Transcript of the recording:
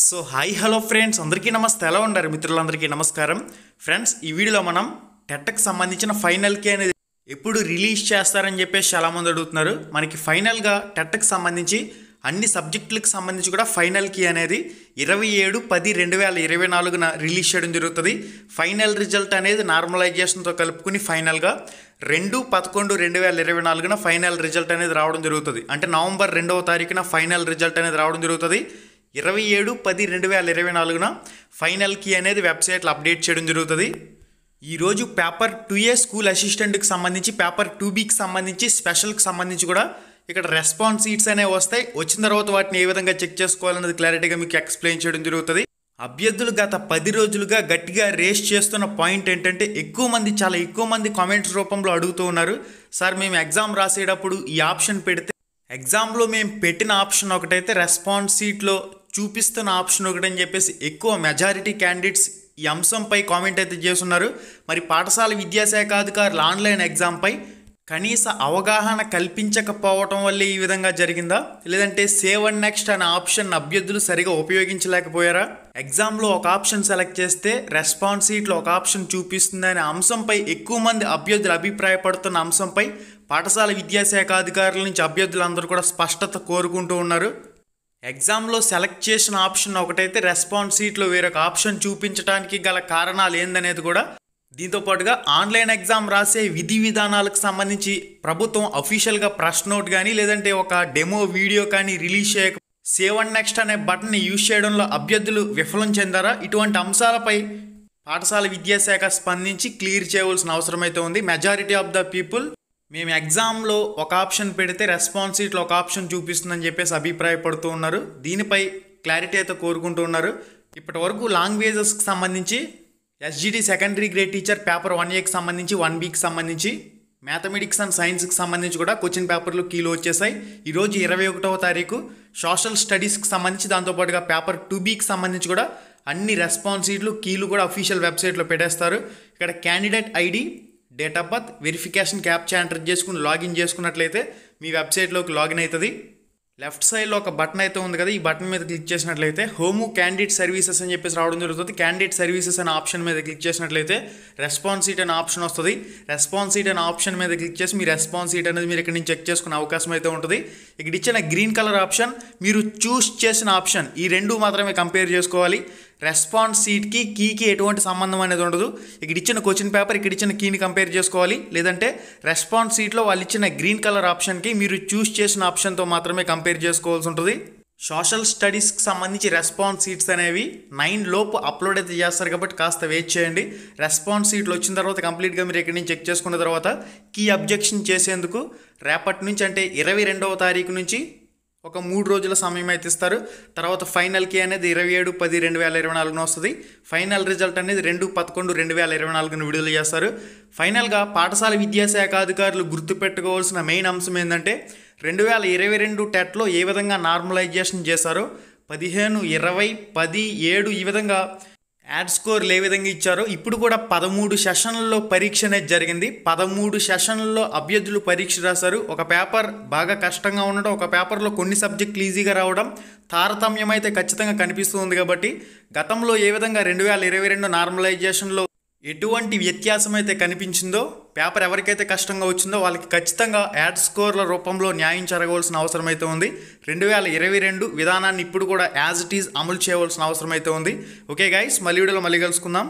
so hi hello friends అందరికీ నమస్తే ఎలా ఉండారు మిత్రులందరికీ నమస్కారం ఫ్రెండ్స్ ఈ వీడియోలో మనం టెట్కి సంబంధించిన ఫైనల్కి అనేది ఎప్పుడు రిలీజ్ చేస్తారని చెప్పేసి చాలామంది అడుగుతున్నారు మనకి ఫైనల్గా టెట్కి సంబంధించి అన్ని సబ్జెక్టులకు సంబంధించి కూడా ఫైనల్ కీ అనేది ఇరవై ఏడు పది రెండు వేల ఇరవై నాలుగున రిలీజ్ చేయడం జరుగుతుంది ఫైనల్ రిజల్ట్ అనేది నార్మలైజేషన్తో కలుపుకుని ఫైనల్గా రెండు పదకొండు రెండు వేల ఇరవై నాలుగున ఫైనల్ రిజల్ట్ అనేది రావడం జరుగుతుంది అంటే నవంబర్ రెండవ తారీఖున ఫైనల్ రిజల్ట్ అనేది రావడం జరుగుతుంది ఇరవై ఏడు పది రెండు వేల ఇరవై నాలుగున ఫైనల్ కీ అనేది వెబ్సైట్లో అప్డేట్ చేయడం జరుగుతుంది ఈరోజు పేపర్ టూ ఏ స్కూల్ అసిస్టెంట్కి సంబంధించి పేపర్ టూ బీకి సంబంధించి స్పెషల్కి సంబంధించి కూడా ఇక్కడ రెస్పాన్స్ సీట్స్ అనేవి వస్తాయి వచ్చిన తర్వాత వాటిని ఏ విధంగా చెక్ చేసుకోవాలన్నది క్లారిటీగా మీకు ఎక్స్ప్లెయిన్ చేయడం జరుగుతుంది అభ్యర్థులు గత పది రోజులుగా గట్టిగా రేస్ చేస్తున్న పాయింట్ ఏంటంటే ఎక్కువ మంది చాలా ఎక్కువ మంది కామెంట్స్ రూపంలో అడుగుతూ ఉన్నారు సార్ మేము ఎగ్జామ్ రాసేటప్పుడు ఈ ఆప్షన్ పెడితే ఎగ్జామ్లో మేము పెట్టిన ఆప్షన్ ఒకటైతే రెస్పాన్స్ సీట్లో చూపిస్తున్న ఆప్షన్ ఒకటి అని చెప్పేసి ఎక్కువ మెజారిటీ క్యాండిడేట్స్ ఈ అంశంపై కామెంట్ అయితే చేస్తున్నారు మరి పాఠశాల విద్యాశాఖ అధికారులు ఆన్లైన్ ఎగ్జామ్పై కనీస అవగాహన కల్పించకపోవటం వల్లే ఈ విధంగా జరిగిందా లేదంటే సేవ్ అండ్ నెక్స్ట్ అనే ఆప్షన్ అభ్యర్థులు సరిగా ఉపయోగించలేకపోయారా ఎగ్జామ్లో ఒక ఆప్షన్ సెలెక్ట్ చేస్తే రెస్పాన్స్ సీట్లో ఒక ఆప్షన్ చూపిస్తుందనే అంశంపై ఎక్కువ మంది అభ్యర్థులు అభిప్రాయపడుతున్న అంశంపై పాఠశాల విద్యాశాఖ అధికారుల నుంచి అభ్యర్థులందరూ కూడా స్పష్టత కోరుకుంటూ ఉన్నారు ఎగ్జామ్లో సెలెక్ట్ చేసిన ఆప్షన్ ఒకటైతే రెస్పాన్స్ సీట్లో వేరొక ఆప్షన్ చూపించడానికి గల కారణాలు ఏందనేది కూడా దీంతో పాటుగా ఆన్లైన్ ఎగ్జామ్ రాసే విధి విధానాలకు సంబంధించి ప్రభుత్వం అఫీషియల్గా ప్రశ్న నోట్ కానీ లేదంటే ఒక డెమో వీడియో కానీ రిలీజ్ చేయక సేవ్ అండ్ నెక్స్ట్ అనే బటన్ని యూజ్ చేయడంలో అభ్యర్థులు విఫలం చెందారా ఇటువంటి అంశాలపై పాఠశాల విద్యాశాఖ స్పందించి క్లియర్ చేయవలసిన అవసరమైతే ఉంది మెజారిటీ ఆఫ్ ద పీపుల్ మేము ఎగ్జామ్లో ఒక ఆప్షన్ పెడితే రెస్పాన్స్ ఇట్లా ఒక ఆప్షన్ చూపిస్తుందని చెప్పేసి అభిప్రాయపడుతూ ఉన్నారు దీనిపై క్లారిటీ అయితే కోరుకుంటూ ఉన్నారు ఇప్పటి వరకు లాంగ్వేజెస్కి సంబంధించి SGT secondary grade teacher paper one ఏకి సంబంధించి వన్ బీకి సంబంధించి మ్యాథమెటిక్స్ అండ్ సైన్స్కి సంబంధించి కూడా క్వశ్చన్ పేపర్లు కీలో వచ్చేసాయి ఈరోజు ఇరవై ఒకటవ తారీఖు సోషల్ స్టడీస్కి సంబంధించి దాంతోపాటుగా పేపర్ టూ బీకి సంబంధించి కూడా అన్ని రెస్పాన్స్ షీట్లు కీలు కూడా అఫీషియల్ వెబ్సైట్లో పెట్టేస్తారు ఇక్కడ candidate ID date of birth verification captcha enter చేసుకుని లాగిన్ చేసుకున్నట్లయితే మీ వెబ్సైట్లోకి లాగిన్ అవుతుంది లెఫ్ట్ సైడ్లో ఒక బటన్ అయితే ఉంది కదా ఈ బటన్ మీద క్లిక్ చేసినట్లయితే హోమ్ క్యాండిడేట్ సర్వీసెస్ అని చెప్పేసి రావడం జరుగుతుంది క్యాండిడేట్ సర్వీసెస్ అనే ఆప్షన్ మీద క్లిక్ చేసినట్లయితే రెస్పాన్స్ సీట్ అనే ఆప్షన్ వస్తుంది రెస్పాన్స్ సీట్ అనే ఆప్షన్ మీద క్లిక్ చేసి మీ రెస్పాన్స్ అనేది మీరు ఇక్కడ నుంచి చెక్ చేసుకునే అవకాశం అయితే ఉంటుంది ఇక్కడ ఇచ్చిన గ్రీన్ కలర్ ఆప్షన్ మీరు చూస్ చేసిన ఆప్షన్ ఈ రెండు మాత్రమే కంపేర్ చేసుకోవాలి రెస్పాన్స్ సీట్కి కీకి ఎటువంటి సంబంధం అనేది ఉండదు ఇక్కడ ఇచ్చిన క్వశ్చన్ పేపర్ ఇక్కడ ఇచ్చిన కీని కంపేర్ చేసుకోవాలి లేదంటే రెస్పాన్స్ సీట్లో వాళ్ళు ఇచ్చిన గ్రీన్ కలర్ ఆప్షన్కి మీరు చూస్ చేసిన ఆప్షన్తో మాత్రమే కంపేర్ చేసుకోవాల్సి ఉంటుంది సోషల్ స్టడీస్కి సంబంధించి రెస్పాన్స్ సీట్స్ అనేవి నైన్ లోపు అప్లోడ్ అయితే చేస్తారు కాబట్టి కాస్త వెయిట్ చేయండి రెస్పాన్స్ సీట్లు వచ్చిన తర్వాత కంప్లీట్గా మీరు ఎక్కడి నుంచి చెక్ చేసుకున్న తర్వాత కీ అబ్జెక్షన్ చేసేందుకు రేపటి నుంచి అంటే ఇరవై రెండవ తారీఖు నుంచి ఒక మూడు రోజుల సమయం అయితే ఇస్తారు తర్వాత ఫైనల్కి అనేది ఇరవై ఏడు పది రెండు వేల ఇరవై నాలుగున వస్తుంది ఫైనల్ రిజల్ట్ అనేది రెండు పదకొండు రెండు వేల ఇరవై నాలుగున విడుదల చేస్తారు ఫైనల్గా పాఠశాల విద్యాశాఖ అధికారులు గుర్తుపెట్టుకోవాల్సిన మెయిన్ అంశం ఏంటంటే రెండు వేల ఇరవై రెండు టెట్లో ఏ విధంగా నార్మలైజేషన్ చేశారో పదిహేను ఇరవై పది ఏడు ఈ విధంగా యాడ్ స్కోర్లు ఏ విధంగా ఇచ్చారో ఇప్పుడు కూడా పదమూడు సెషన్లలో పరీక్ష అనేది జరిగింది పదమూడు సెషన్లలో అభ్యర్థులు పరీక్ష రాశారు ఒక పేపర్ బాగా కష్టంగా ఉండడం ఒక పేపర్లో కొన్ని సబ్జెక్టులు ఈజీగా రావడం తారతమ్యమైతే ఖచ్చితంగా కనిపిస్తుంది కాబట్టి గతంలో ఏ విధంగా రెండు వేల ఇరవై రెండు నార్మలైజేషన్లో ఎటువంటి వ్యత్యాసం అయితే కనిపించిందో పేపర్ ఎవరికైతే కష్టంగా వచ్చిందో వాళ్ళకి ఖచ్చితంగా యాడ్ స్కోర్ల రూపంలో న్యాయం జరగవలసిన అవసరం అయితే ఉంది రెండు వేల ఇరవై రెండు విధానాన్ని ఇప్పుడు కూడా యాజ్ ఇట్ ఈజ్ అమలు చేయవలసిన అవసరం అయితే ఉంది ఓకే గైస్ మళ్ళీ వీడియోలో మళ్ళీ కలుసుకుందాం